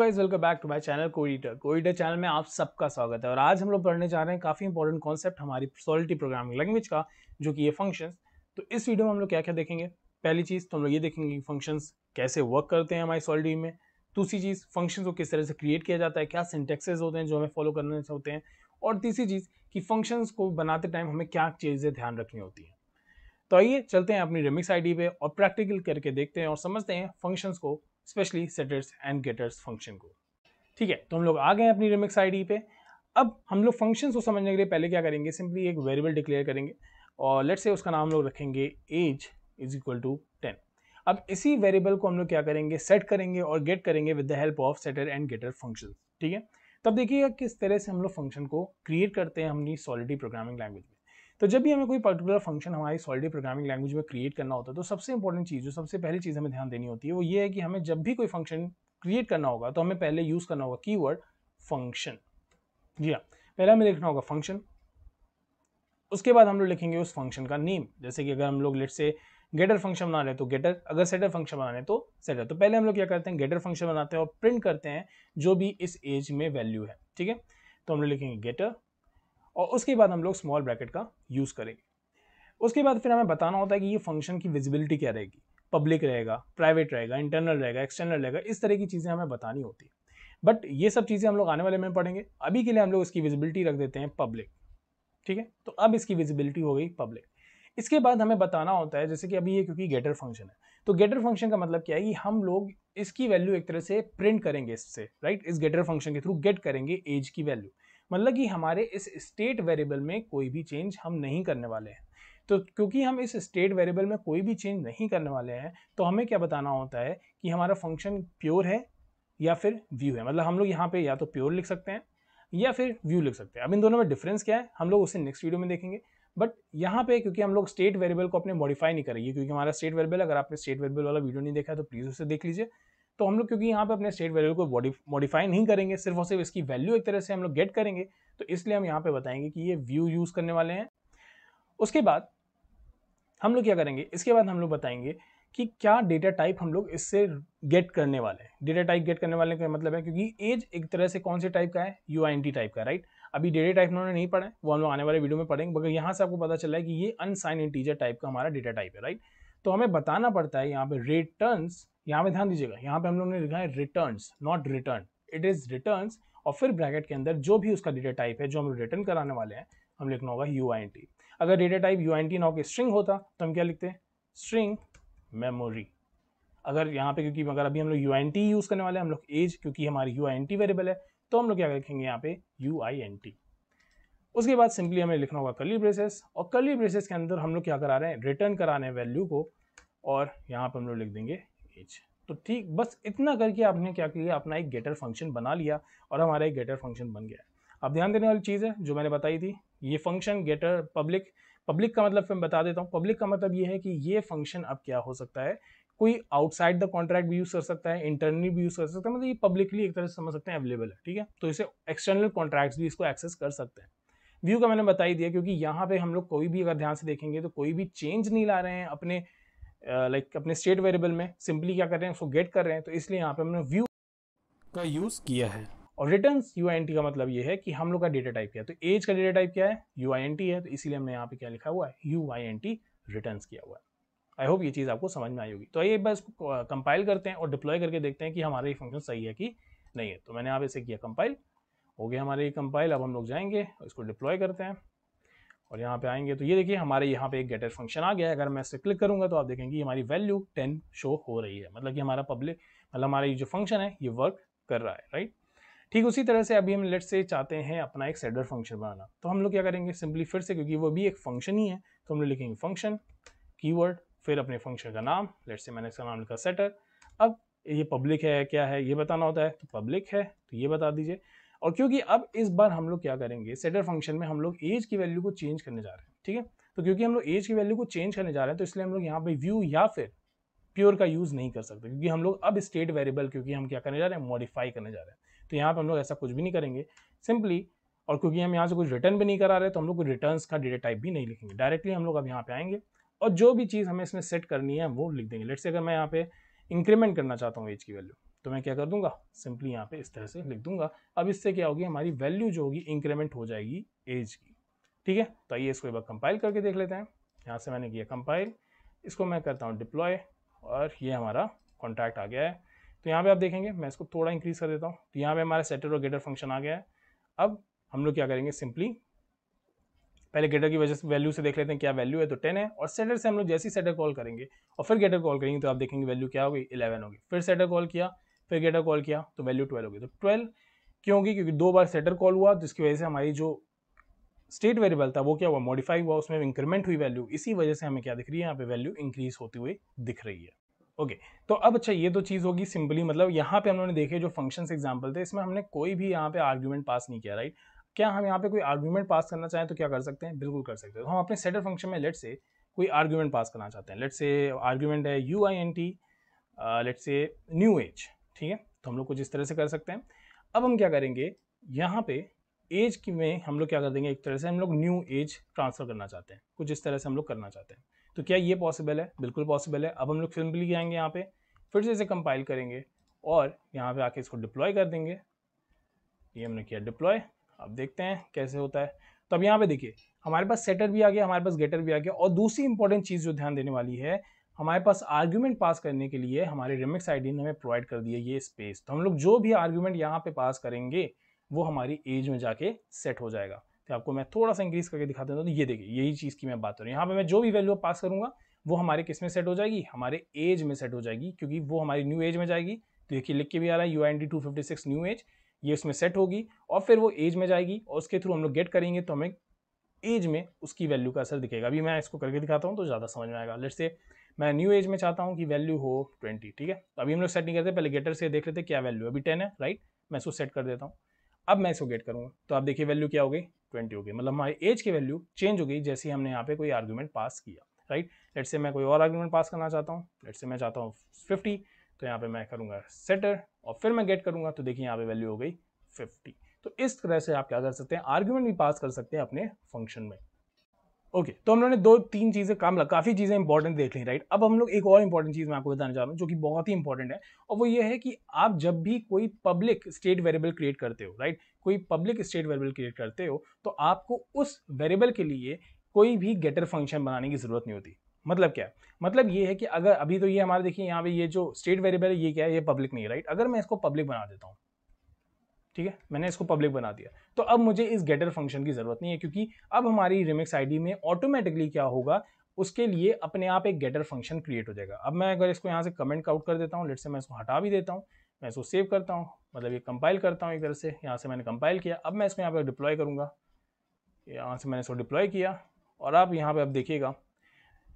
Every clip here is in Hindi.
guys welcome back to my channel कोईटर कोईटर चैनल में आप सबका स्वागत है और आज हम लोग पढ़ने जा रहे हैं काफ़ी इंपॉर्टेंट कॉन्सेप्ट हमारी सॉलिटी प्रोग्रामिंग लैंग्वेज का जो कि ये फंक्शंस तो इस वीडियो में हम लोग क्या क्या देखेंगे पहली चीज़ तो हम लोग ये देखेंगे कि फंक्शंस कैसे वर्क करते हैं हमारी सॉलिटी में दूसरी चीज़ फंक्शन को किस तरह से क्रिएट किया जाता है क्या सिंटेक्सेज होते हैं जो हमें फॉलो करने होते हैं और तीसरी चीज़ कि फंक्शंस को बनाते टाइम हमें क्या चीज़ें ध्यान रखनी होती हैं तो आइए चलते हैं अपनी रेमिक्स आईडी पे और प्रैक्टिकल करके देखते हैं और समझते हैं फंक्शंस को specially setters and getters function को ठीक है तो हम लोग आ गए अपनी रिमिक्स आईडी पे अब हम लोग फंक्शन को समझने के लिए पहले क्या करेंगे सिंपली एक वेरिएबल डिक्लेयर करेंगे और लेट्स से उसका नाम लोग रखेंगे age is equal to ten अब इसी वेरिएबल को हम लोग क्या करेंगे सेट करेंगे और गेट करेंगे with the help of setter and getter function ठीक है तब देखिएगा किस तरह से हम लोग फंक्शन को क्रिएट करते हैं अपनी सॉलिडी प्रोग्रामिंग लैंग्वेज में तो जब भी हमें कोई पर्टिकुलर फंक्शन हमारी सॉलिडी प्रोग्रामिंग लैंग्वेज में क्रिएट करना होता है तो सबसे इंपॉर्टेंट चीज़ जो सबसे पहली चीज़ हमें ध्यान देनी होती है वो ये है कि हमें जब भी कोई फंक्शन क्रिएट करना होगा तो हमें पहले यूज़ करना होगा वर्ड फंक्शन जी हाँ पहले हमें लिखना होगा फंक्शन उसके बाद हम लोग लिखेंगे उस फंक्शन का नेम जैसे कि अगर हम लोग लेट से गेटर फंक्शन बना रहे तो गेटर अगर सेटर फंक्शन बना रहे तो सेटर तो पहले हम लोग क्या करते हैं गेटर फंक्शन बनाते हैं और प्रिंट करते हैं जो भी इस एज में वैल्यू है ठीक है तो हम लोग लिखेंगे गेटर और उसके बाद हम लोग स्मॉल ब्रैकेट का यूज़ करेंगे उसके बाद फिर हमें बताना होता है कि ये फंक्शन की विजिबिलिटी क्या रहेगी पब्लिक रहेगा प्राइवेट रहेगा इंटरनल रहेगा एक्सटर्नल रहेगा इस तरह की चीज़ें हमें बतानी होती है बट ये सब चीज़ें हम लोग आने वाले में पढ़ेंगे अभी के लिए हम लोग इसकी विजिबिलिटी रख देते हैं पब्लिक ठीक है तो अब इसकी विजिबिलिटी हो गई पब्लिक इसके बाद हमें बताना होता है जैसे कि अभी ये क्योंकि गेटर फंक्शन है तो गेटर फंक्शन का मतलब क्या है कि हम लोग इसकी वैल्यू एक तरह से प्रिंट करेंगे इससे राइट इस गेटर फंक्शन के थ्रू गेट करेंगे एज की वैल्यू मतलब कि हमारे इस स्टेट वेरिएबल में कोई भी चेंज हम नहीं करने वाले हैं तो क्योंकि हम इस स्टेट वेरिएबल में कोई भी चेंज नहीं करने वाले हैं तो हमें क्या बताना होता है कि हमारा फंक्शन प्योर है या फिर व्यू है मतलब हम लोग यहाँ पे या तो प्योर लिख सकते हैं या फिर व्यू लिख सकते हैं अब इन दोनों में डिफरेंस क्या है हम लोग उसे नेक्स्ट वीडियो में देखेंगे बट यहाँ पे क्योंकि हम लोग स्टेट वेरिएबल को अपने मॉडिफाई नहीं करेंगे क्योंकि हमारा स्टेट वेरिएबल अगर आपने स्टेट वेरिएबल वाला वीडियो नहीं देखा तो प्लीज़ उसे देख लीजिए तो हम लोग क्योंकि यहाँ पे अपने स्टेट वैल्यू को मॉडिफाई नहीं करेंगे सिर्फ और सिर्फ इसकी वैल्यू एक तरह से हम लोग गेट करेंगे तो इसलिए हम यहाँ पे बताएंगे कि ये व्यू यूज़ करने वाले हैं उसके बाद हम लोग क्या करेंगे इसके बाद हम लोग बताएंगे कि क्या डेटा टाइप हम लोग इससे गेट करने वाले हैं डेटा टाइप गेट करने वाले का मतलब है क्योंकि एज एक तरह से कौन से टाइप का है यू टाइप का राइट अभी डेटा टाइप उन्होंने नहीं पढ़ा है वो हम लोग आने वाले वीडियो में पढ़ेंगे मगर यहाँ से आपको पता चला है कि ये अनसाइन इंटीजर टाइप का हमारा डेटा टाइप है राइट तो हमें बताना पड़ता है यहाँ पे रिटर्न यहाँ पे ध्यान दीजिएगा यहाँ पे हम लोगों ने लिखा है return not return it is return और फिर ब्रैकेट के अंदर जो भी उसका डेटा टाइप है जो हम रिटर्न कराने वाले हैं हम लिखना होगा यू आई एन टी अगर data type U I N T ना के स्ट्रिंग होता तो हम क्या लिखते हैं स्ट्रिंग मेमोरी अगर यहाँ पे क्योंकि अगर अभी हम लोग U I N T use करने वाले हैं हम लोग एज क्योंकि हमारी U I N T variable है तो हम लोग क्या लिखेंगे यहाँ पे यू आई एन टी उसके बाद सिंपली हमें लिखना होगा कली ब्रेसेस और कली ब्रेसेस के अंदर हम लोग क्या करा रहे हैं रिटर्न करा रहे हैं वैल्यू को और यहाँ पर हम लोग लिख देंगे एच तो ठीक बस इतना करके आपने क्या किया अपना एक गेटर फंक्शन बना लिया और हमारा एक गेटर फंक्शन बन गया अब ध्यान देने वाली चीज़ है जो मैंने बताई थी ये फंक्शन गेटर पब्लिक पब्लिक का मतलब फिर मैं बता देता हूँ पब्लिक का मतलब ये है कि ये फंक्शन अब क्या हो सकता है कोई आउटसाइड द कॉन्ट्रैक्ट भी यूज़ कर सकता है इंटरनली भी यूज़ कर सकता है मतलब ये पब्लिकली एक तरह से समझ सकते हैं अवेलेबल है ठीक है तो इसे एक्सटर्नल कॉन्ट्रैक्ट्स भी इसको एक्सेस कर सकते हैं व्यू का मैंने बता ही दिया क्योंकि यहाँ पे हम लोग कोई भी अगर ध्यान से देखेंगे तो कोई भी चेंज नहीं ला रहे हैं अपने लाइक uh, like, अपने स्टेट वेरिएबल में सिंपली क्या कर रहे हैं उसको गेट कर रहे हैं तो इसलिए यहाँ पे हमने व्यू का यूज़ किया है और रिटर्न यू का मतलब ये है कि हम लोग का डेटा टाइप क्या है तो एज का डेटा टाइप क्या है यू है तो इसीलिए हमने यहाँ पे क्या लिखा हुआ है यू रिटर्न किया हुआ है आई होप ये चीज़ आपको समझ में आई होगी तो आइए एक बार इसको कंपाइल करते हैं और डिप्लॉय करके देखते हैं कि हमारा ये फंक्शन सही है कि नहीं है तो मैंने यहाँ पे इसे किया कंपाइल हो गया हमारे ये कंपाइल अब हम लोग जाएंगे इसको डिप्लॉय करते हैं और यहाँ पे आएंगे तो ये देखिए हमारे यहाँ पे एक गेटर फंक्शन आ गया है अगर मैं इसे क्लिक करूँगा तो आप देखेंगे हमारी वैल्यू टेन शो हो रही है मतलब कि हमारा पब्लिक मतलब हमारा ये जो फंक्शन है ये वर्क कर रहा है राइट ठीक उसी तरह से अभी हम लेट से चाहते हैं अपना एक सेडर फंक्शन बनाना तो हम लोग क्या करेंगे सिंपली फिर से क्योंकि वो भी एक फंक्शन ही है तो हम लोग लिखेंगे फंक्शन की फिर अपने फंक्शन का नाम लेट से मैंने इसका नाम लिखा सेटर अब ये पब्लिक है क्या है ये बताना होता है तो पब्लिक है तो ये बता दीजिए और क्योंकि अब इस बार हम लोग क्या करेंगे सेटर फंक्शन में हम लोग एज की वैल्यू को चेंज करने जा रहे हैं ठीक है तो क्योंकि हम लोग एज की वैल्यू को चेंज करने जा रहे हैं तो इसलिए हम लोग यहाँ पे व्यू या फिर प्योर का यूज़ नहीं कर सकते क्योंकि हम लोग अब स्टेट वेरिएबल क्योंकि हम क्या करने जा रहे हैं मॉडिफाई करने जा रहे हैं तो यहाँ पर हम लोग ऐसा कुछ भी नहीं करेंगे सिंपली और क्योंकि हम यहाँ से कुछ रिटर्न भी नहीं करा रहे तो हम लोग कुछ रिटर्न का डेटा टाइप भी नहीं लिखेंगे डायरेक्टली हम लोग अब यहाँ पे आएंगे और जो भी चीज़ हमें इसमें सेट करनी है वो लिख देंगे लेट से अगर मैं यहाँ पे इंक्रीमेंट करना चाहता हूँ एज की वैल्यू तो मैं क्या कर दूंगा सिंपली यहाँ पे इस तरह से लिख दूंगा अब इससे क्या होगी हमारी वैल्यू जो होगी इंक्रीमेंट हो जाएगी एज की ठीक है तो आइए इसको एक बार कंपाइल करके देख लेते हैं यहाँ से मैंने किया कंपाइल इसको मैं करता हूँ डिप्लॉय और ये हमारा कॉन्टैक्ट आ गया है तो यहाँ पे आप देखेंगे मैं इसको थोड़ा इंक्रीज कर देता हूँ तो यहाँ पे हमारा सेटर और गेटर फंक्शन आ गया है अब हम लोग क्या करेंगे सिंपली पहले गेटर की वजह से वैल्यू से देख लेते हैं क्या वैल्यू है तो टेन है और सेटर से हम लोग जैसे ही सेटर कॉल करेंगे और फिर गेटर कॉल करेंगे तो आप देखेंगे वैल्यू क्या होगी इलेवन होगी फिर सेटर कॉल किया फिर गेटर कॉल किया तो वैल्यू ट्वेल्व होगी तो ट्वेल्व क्यों होगी क्योंकि दो बार सेटर कॉल हुआ जिसकी वजह से हमारी जो स्टेट वेरिएबल था वो क्या हुआ मॉडिफाई हुआ उसमें इंक्रीमेंट हुई वैल्यू इसी वजह से हमें क्या दिख रही है यहाँ पे वैल्यू इंक्रीज होती हुई दिख रही है ओके okay, तो अब अच्छा ये तो चीज़ होगी सिंपली मतलब यहाँ पे हमने देखे जो फंक्शन एग्जाम्पल थे इसमें हमने कोई भी यहाँ पे आर्ग्यूमेंट पास नहीं किया राइट क्या हम यहाँ पे कोई आर्ग्यूमेंट पास करना चाहें तो क्या कर सकते हैं बिल्कुल कर सकते हैं तो हम अपने सेटर फंक्शन में लेट से कोई आर्ग्यूमेंट पास करना चाहते हैं लेट से आर्ग्यूमेंट है U I N T let say new age ठीक है तो हम लोग कुछ इस तरह से कर सकते हैं अब हम क्या करेंगे यहाँ पे एज की में हम लोग क्या कर देंगे एक तरह से हम लोग न्यू एज ट्रांसफ़र करना चाहते हैं कुछ इस तरह से हम लोग करना चाहते हैं तो क्या ये पॉसिबल है बिल्कुल पॉसिबल है अब हम लोग सिंपली जाएंगे यहाँ पे फिर से इसे कंपाइल करेंगे और यहाँ पे आके इसको डिप्लॉय कर देंगे ये हमने किया डिप्लॉय अब देखते हैं कैसे होता है तो अब यहाँ पे देखिए हमारे पास सेटर भी आ गया हमारे पास गेटर भी आ गया और दूसरी इंपॉर्टेंट चीज़ जो ध्यान देने वाली है हमारे पास आर्ग्यूमेंट पास करने के लिए हमारे रिमिक्स आईडी ने हमें प्रोवाइड कर दिया ये स्पेस तो हम लोग जो भी आर्ग्यूमेंट यहाँ पे पास करेंगे वो हमारी एज में जाके सेट हो जाएगा तो आपको मैं थोड़ा सा इंक्रीज करके दिखा देता हूँ तो ये देखिए यही चीज़ की मैं बात करूँ यहाँ पर मैं जो भी वैल्यू पास करूँगा वो हमारे किस में सेट हो जाएगी हमारे एज में सेट हो जाएगी क्योंकि वो हमारी न्यू एज में जाएगी तो देखिए लिख के भी आ रहा है U N D two fifty six new age ये उसमें सेट होगी और फिर वो एज में जाएगी और उसके थ्रू हम लोग गेट करेंगे तो हमें एज में उसकी वैल्यू का असर दिखेगा अभी मैं इसको करके दिखाता हूँ तो ज़्यादा समझ में आएगा लेट से मैं न्यू एज में चाहता हूँ कि वैल्यू हो ट्वेंटी ठीक है तो अभी हम लोग सेट नहीं करते पहले गेटर से देख रहे थे क्या वैल्यू अभी टेन है राइट मैं इसको सेट कर देता हूँ अब मैं इसको गेट करूँगा तो आप देखिए वैल्यू क्या हो गई ट्वेंटी हो गई मतलब हमारी एज की वैल्यू चेंज हो गई जैसे हमने यहाँ पे कोई आर्ग्यूमेंट पास किया राइट लेट से मैं कोई और आर्ग्यूमेंट पास करना चाहता हूँ लेट से मैं चाहता हूँ फिफ्टी तो यहाँ पे मैं करूँगा सेटर और फिर मैं गेट करूँगा तो देखिए यहाँ पे वैल्यू हो गई फिफ्टी तो इस तरह से आप क्या कर सकते हैं आर्ग्यूमेंट भी पास कर सकते हैं अपने फंक्शन में ओके okay, तो हम लोगों ने दो तीन चीज़ें काम लगा काफ़ी चीज़ें इंपॉर्टेंट देख ली राइट अब हम लोग एक और इंपॉर्टेंट चीज़ मैं आपको बताना चाह रहा हूँ जो कि बहुत ही इंपॉर्टेंट है और वो ये है कि आप जब भी कोई पब्लिक स्टेट वेरिएबल क्रिएट करते हो राइट कोई पब्लिक स्टेट वेरिएबल क्रिएट करते हो तो आपको उस वेरेबल के लिए कोई भी गेटर फंक्शन बनाने की ज़रूरत नहीं होती मतलब क्या है मतलब ये है कि अगर अभी तो ये हमारे देखिए यहाँ पे ये जो स्टेट वेरेबल है ये क्या है ये पब्लिक नहीं है राइट अगर मैं इसको पब्लिक बना देता हूँ ठीक है मैंने इसको पब्लिक बना दिया तो अब मुझे इस गेटर फंक्शन की ज़रूरत नहीं है क्योंकि अब हमारी रिमिक्स आईडी में ऑटोमेटिकली क्या होगा उसके लिए अपने आप एक गेटर फंक्शन क्रिएट हो जाएगा अब मैं अगर इसको यहाँ से कमेंट आउट कर देता हूँ लेट से मैं इसको हटा भी देता हूँ मैं इसको सेव करता हूँ मतलब ये कंपाइल करता हूँ एक तरह से यहाँ से मैंने कंपाइल किया अब मैं इसको यहाँ पर डिप्लॉय करूँगा यहाँ से मैंने इसको डिप्लॉय किया और आप यहाँ पर अब देखिएगा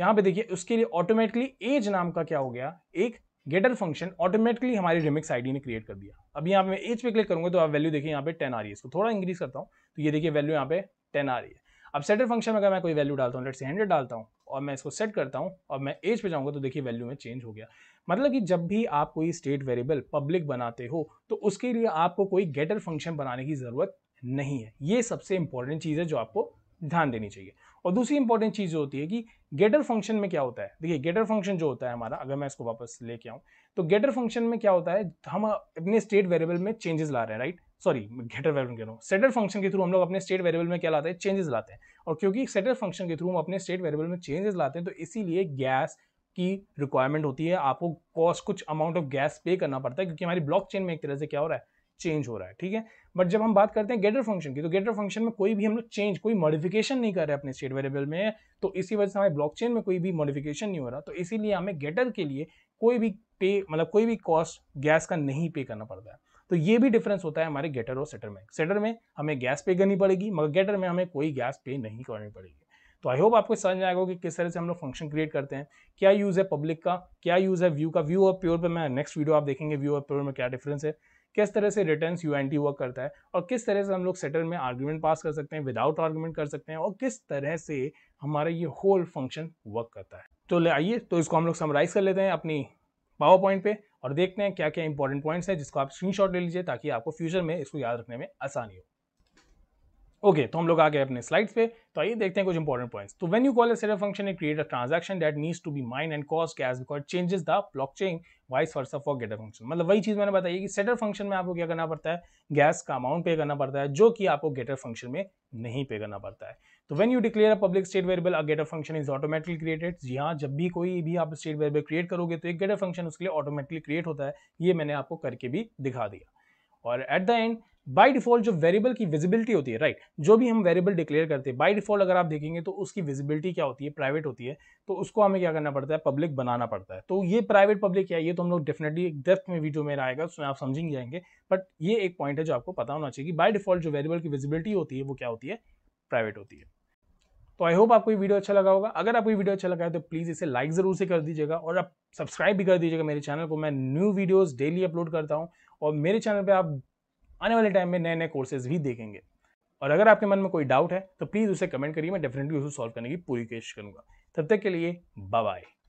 यहाँ पे देखिए उसके लिए ऑटोमेटिकली एज नाम का क्या हो गया एक गेटर फंक्शन ऑटोमेटिकली हमारी रिमिक्स आईडी ने क्रिएट कर दिया अब यहाँ पे मैं एज पे क्लिक करूँगा तो आप वैल्यू देखिए यहाँ पे टेन आ रही है इसको थोड़ा इंक्रीज करता हूँ तो ये देखिए वैल्यू यहाँ पे टेन आ रही है अब सेटर फंक्शन में अगर मैं कोई वैल्यू डालता हूँ लेट से हंड्रेड डालता हूँ और मैं इसको सेट करता हूँ और मैं एज पे जाऊँगा तो देखिए वैल्यू में चेंज हो गया मतलब कि जब भी आप कोई स्टेट वेरिएबल पब्लिक बनाते हो तो उसके लिए आपको कोई गेटर फंक्शन बनाने की ज़रूरत नहीं है ये सबसे इंपॉर्टेंट चीज़ है जो आपको ध्यान देनी चाहिए और दूसरी इंपॉर्टेंट चीज़ होती है कि गेटर फंक्शन में क्या होता है देखिए गेटर फंक्शन जो होता है हमारा अगर मैं इसको वापस लेके आऊँ तो गेटर फंक्शन में क्या होता है हम अपने स्टेट वेरिएबल में चेंजेस ला रहे हैं राइट सॉरी गेटर वेरिएबल कह रहा हूँ सेटर फंक्शन के थ्रू हम लोग अपने स्टेट वेरिएबल में क्या लाते हैं चेंजेस लाते हैं और क्योंकि सेटर फंक्शन के थ्रू हम अपने स्टेट वेरिएबल में चेंजेस लाते हैं तो इसीलिए गैस की रिक्वायरमेंट होती है आपको कॉस्ट कुछ अमाउंट ऑफ गैस पे करना पड़ता है क्योंकि हमारी चेन में एक तरह से क्या हो रहा है चेंज हो रहा है ठीक है बट जब हम बात करते हैं गेटर फंक्शन की तो गेटर फंक्शन में कोई भी हम लोग चेंज कोई मॉडिफिकेशन नहीं कर रहे अपने स्टेट वेरिएबल में तो इसी वजह से हमारे ब्लॉकचेन में कोई भी मॉडिफिकेशन नहीं हो रहा तो इसीलिए हमें गेटर के लिए कोई भी पे मतलब कोई भी कॉस्ट गैस का नहीं पे करना पड़ता है तो ये भी डिफरेंस होता है हमारे गेटर और सेटर में सेटर में हमें गैस पे करनी पड़ेगी मगर गेटर में हमें कोई गैस पे नहीं करनी पड़ेगी तो आई होप आपको समझ आएगा कि किस तरह से हम लोग फंक्शन क्रिएट करते हैं क्या यूज़ है पब्लिक का क्या यूज़ है व्यू का व्यू और प्योर पे मैं नेक्स्ट वीडियो आप देखेंगे व्यू और प्योर में क्या डिफरेंस है किस तरह से return U N T work करता है और किस तरह से हम लोग सेटल में आर्ग्यूमेंट पास कर सकते हैं विदाउट आर्ग्यूमेंट कर सकते हैं और किस तरह से हमारा ये होल फंक्शन वर्क करता है तो ले आइए तो इसको हम लोग समराइज कर लेते हैं अपनी पावर पॉइंट पे और देखते हैं क्या क्या इंपॉर्टेंट पॉइंट्स हैं जिसको आप स्क्रीनशॉट ले लीजिए ताकि आपको फ्यूचर में इसको याद रखने में आसानी हो ओके तो हम लोग आ गए अपने स्लाइड्स पे तो आइए देखते हैं कुछ इंपॉर्टेंट पॉइंट्स तो when you call a set function it create a transaction that needs to be mined and cost gas because changes the blockchain vice versa for getter function मतलब वही चीज मैंने बताई कि सेटर फंक्शन में आपको क्या करना पड़ता है गैस का अमाउंट पे करना पड़ता है जो कि आपको गेटर फंक्शन में नहीं पे करना पड़ता है तो when you declare a public state variable a getter function is automatically created जी हाँ जब भी कोई भी आप स्टेट वेरिएबल क्रिएट करोगे तो एक गेटर फंक्शन उसके लिए ऑटोमेटिकली क्रिएट होता है ये मैंने आपको करके भी दिखा दिया और at the end by default जो वेरिएबल की विजिबिलिटी होती है राइट जो भी हम वेरिएबल डिक्लेयर करते हैं बाई डिफॉल्ट अगर आप देखेंगे तो उसकी विजिबिलिटी क्या होती है प्राइवेट होती है तो उसको हमें क्या करना पड़ता है पब्लिक बनाना पड़ता है तो ये प्राइवेट पब्लिक क्या है ये तो हम लोग डेफिनेटली डेप्थ में वीडियो में आएगा उसमें आप समझ ही जाएंगे बट ये एक पॉइंट है जो आपको पता होना चाहिए कि बाई डिफॉल्ट जो वेरिएबल की विजिबिलिटी होती है वो क्या होती है प्राइवेट होती है तो आई होप आपको ये वीडियो अच्छा लगा होगा अगर आपको ये वीडियो अच्छा लगा है तो प्लीज़ इसे लाइक ज़रूर से कर दीजिएगा और आप सब्सक्राइब भी कर दीजिएगा मेरे चैनल को मैं न्यू वीडियोस डेली अपलोड करता हूँ और मेरे चैनल पे आप आने वाले टाइम में नए नए कोर्सेज भी देखेंगे और अगर आपके मन में कोई डाउट है तो प्लीज़ उसे कमेंट करिए मैं डेफिनेटली उसे सॉल्व करने की पूरी कोशिश करूँगा तब तक के लिए बाय